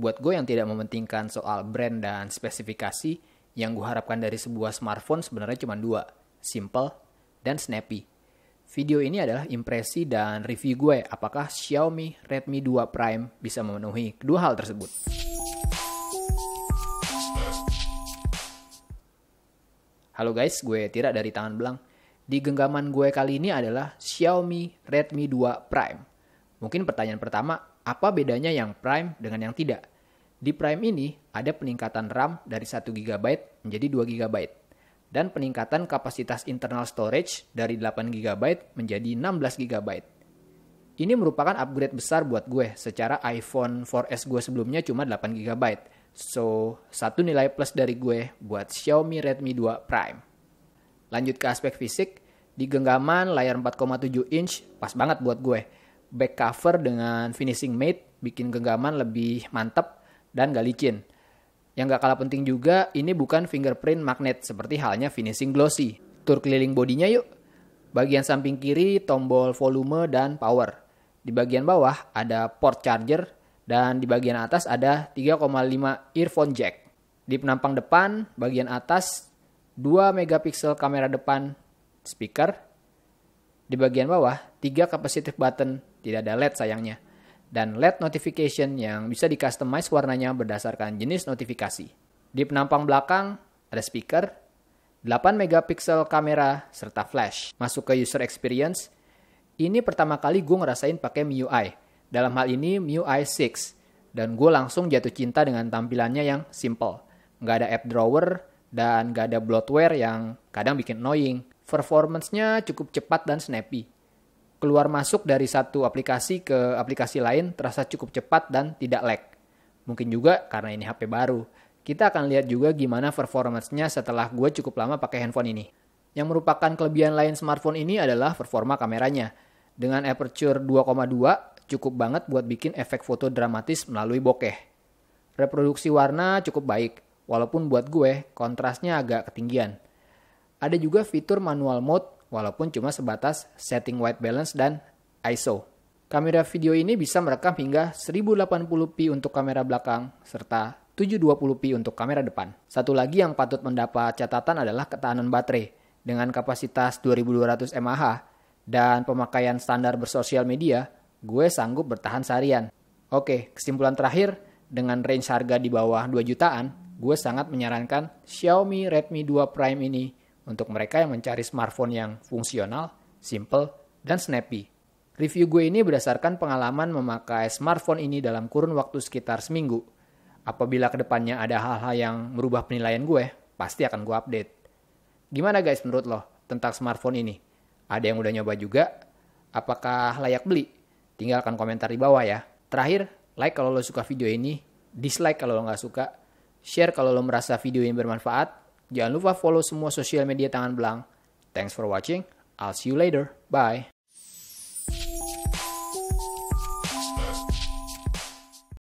Buat gue yang tidak mementingkan soal brand dan spesifikasi, yang gue harapkan dari sebuah smartphone sebenarnya cuma dua, simple dan snappy. Video ini adalah impresi dan review gue ya, apakah Xiaomi Redmi 2 Prime bisa memenuhi kedua hal tersebut. Halo guys, gue Tira dari Tangan Belang. Di genggaman gue kali ini adalah Xiaomi Redmi 2 Prime. Mungkin pertanyaan pertama, apa bedanya yang Prime dengan yang tidak? Di Prime ini ada peningkatan RAM dari 1 GB menjadi 2 GB dan peningkatan kapasitas internal storage dari 8 GB menjadi 16 GB. Ini merupakan upgrade besar buat gue secara iPhone 4S gue sebelumnya cuma 8 GB. So, satu nilai plus dari gue buat Xiaomi Redmi 2 Prime. Lanjut ke aspek fisik, di genggaman layar 4,7 inch pas banget buat gue. Back cover dengan finishing matte bikin genggaman lebih mantep dan gak licin. Yang gak kalah penting juga, ini bukan fingerprint magnet seperti halnya finishing glossy. Tur keliling bodinya yuk. Bagian samping kiri tombol volume dan power. Di bagian bawah ada port charger dan di bagian atas ada 3,5 earphone jack. Di penampang depan bagian atas 2 megapiksel kamera depan speaker. Di bagian bawah 3 kapasitif button, tidak ada LED sayangnya dan LED notification yang bisa di customize warnanya berdasarkan jenis notifikasi. Di penampang belakang ada speaker, 8 megapiksel kamera serta flash. Masuk ke user experience, ini pertama kali gue ngerasain pakai MIUI. Dalam hal ini MIUI 6 dan gue langsung jatuh cinta dengan tampilannya yang simple. Nggak ada app drawer dan nggak ada bloatware yang kadang bikin annoying. Performance-nya cukup cepat dan snappy keluar masuk dari satu aplikasi ke aplikasi lain terasa cukup cepat dan tidak lag. Mungkin juga karena ini HP baru. Kita akan lihat juga gimana performancenya setelah gue cukup lama pakai handphone ini. Yang merupakan kelebihan lain smartphone ini adalah performa kameranya. Dengan aperture 2,2 cukup banget buat bikin efek foto dramatis melalui bokeh. Reproduksi warna cukup baik, walaupun buat gue kontrasnya agak ketinggian. Ada juga fitur manual mode walaupun cuma sebatas setting white balance dan ISO. Kamera video ini bisa merekam hingga 1080p untuk kamera belakang serta 720p untuk kamera depan. Satu lagi yang patut mendapat catatan adalah ketahanan baterai dengan kapasitas 2200 mAh dan pemakaian standar bersosial media, gue sanggup bertahan seharian. Oke, kesimpulan terakhir, dengan range harga di bawah 2 jutaan, gue sangat menyarankan Xiaomi Redmi 2 Prime ini untuk mereka yang mencari smartphone yang fungsional, simple, dan snappy. Review gue ini berdasarkan pengalaman memakai smartphone ini dalam kurun waktu sekitar seminggu. Apabila kedepannya ada hal-hal yang merubah penilaian gue, pasti akan gue update. Gimana guys menurut lo tentang smartphone ini? Ada yang udah nyoba juga? Apakah layak beli? Tinggalkan komentar di bawah ya. Terakhir, like kalau lo suka video ini, dislike kalau lo nggak suka, share kalau lo merasa video ini bermanfaat, Jangan lupa follow semua sosial media tangan belang. Thanks for watching. I'll see you later. Bye.